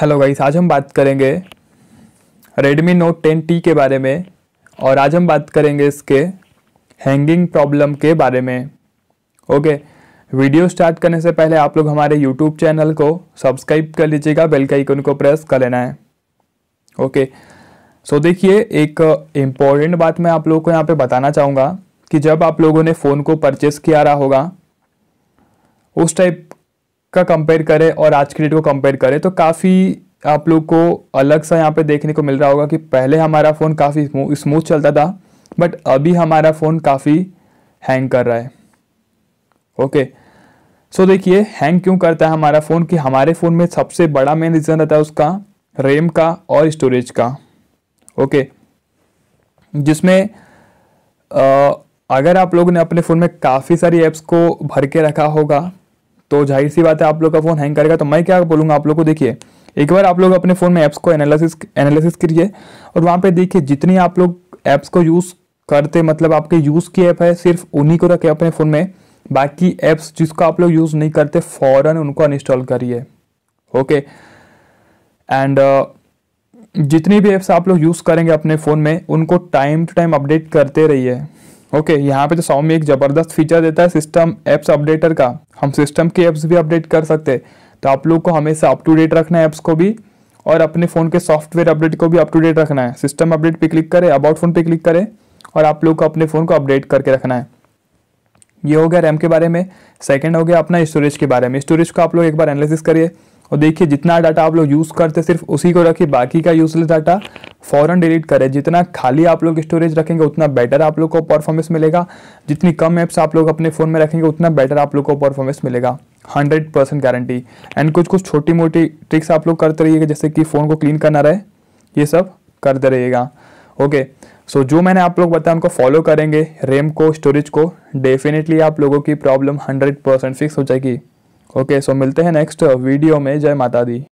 hello guys आज हम बात करेंगे Redmi Note 10T के बारे में और आज हम बात करेंगे इसके हैंगिंग प्रॉब्लम के बारे में ओके वीडियो स्टार्ट करने से पहले आप लोग हमारे यूट्यूब चैनल को सब्सक्राइब कर लीजिएगा बेल का आइकन को प्रेस कर लेना है ओके सो देखिए एक इम्पॉर्टेंट बात मैं आप लोगों को यहाँ पे बताना चाहूँगा कि जब आप लोगों ने फ़ोन को परचेस किया रहा होगा उस टाइप का कंपेयर करें और आज की डेट को कंपेयर करें तो काफ़ी आप लोग को अलग सा यहाँ पे देखने को मिल रहा होगा कि पहले हमारा फ़ोन काफ़ी स्मूथ चलता था बट अभी हमारा फ़ोन काफ़ी हैंग कर रहा है ओके सो देखिए हैंग क्यों करता है हमारा फ़ोन कि हमारे फ़ोन में सबसे बड़ा मेन रीज़न रहता है उसका रैम का और स्टोरेज का ओके जिसमें आ, अगर आप लोगों ने अपने फ़ोन में काफ़ी सारी ऐप्स को भर के रखा होगा तो जाहिर सी बात है आप लोग का फ़ोन हैंग करेगा तो मैं क्या बोलूँगा आप लोग को देखिए एक बार आप लोग अपने फ़ोन में ऐप्स को एनालिसिस एनालिसिस करिए और वहाँ पे देखिए जितनी आप लोग ऐप्स को यूज़ करते मतलब आपके यूज़ की ऐप है सिर्फ उन्हीं को रखे अपने फ़ोन में बाकी ऐप्स जिसको आप लोग यूज़ नहीं करते फ़ौरन उनको अनइंस्टॉल करिए ओके एंड uh, जितनी भी ऐप्स आप लोग यूज़ करेंगे अपने फ़ोन में उनको टाइम टू टाइम अपडेट करते रहिए ओके okay, यहाँ पे तो सॉम एक ज़बरदस्त फीचर देता है सिस्टम एप्स अपडेटर का हम सिस्टम के एप्स भी अपडेट कर सकते हैं तो आप लोग को हमेशा अप टू डेट रखना है एप्स को भी और अपने फ़ोन के सॉफ्टवेयर अपडेट को भी अप टू डेट रखना है सिस्टम अपडेट पे क्लिक करें अबाउट फ़ोन पे क्लिक करें और आप लोग को अपने फ़ोन को अपडेट करके रखना है ये हो गया रैम के बारे में सेकेंड हो गया अपना स्टोरेज के बारे में स्टोरेज को आप लोग एक बार एनालिसिस करिए और देखिए जितना डाटा आप लोग यूज़ करते सिर्फ उसी को रखिए बाकी का यूजलेस डाटा फ़ौरन डिलीट करें जितना खाली आप लोग स्टोरेज रखेंगे उतना बेटर आप लोग को परफॉर्मेंस मिलेगा जितनी कम ऐप्स आप लोग अपने फ़ोन में रखेंगे उतना बेटर आप लोग को परफॉर्मेंस मिलेगा हंड्रेड परसेंट गारंटी एंड कुछ कुछ छोटी मोटी ट्रिक्स आप लोग करते रहिएगा जैसे कि फ़ोन को क्लीन करना रहे ये सब करते रहिएगा ओके सो जो मैंने आप लोग बताया उनको फॉलो करेंगे रैम को स्टोरेज को डेफिनेटली आप लोगों की प्रॉब्लम हंड्रेड परसेंट फिक्स हो जाएगी ओके okay, सो so मिलते हैं नेक्स्ट वीडियो में जय माता दी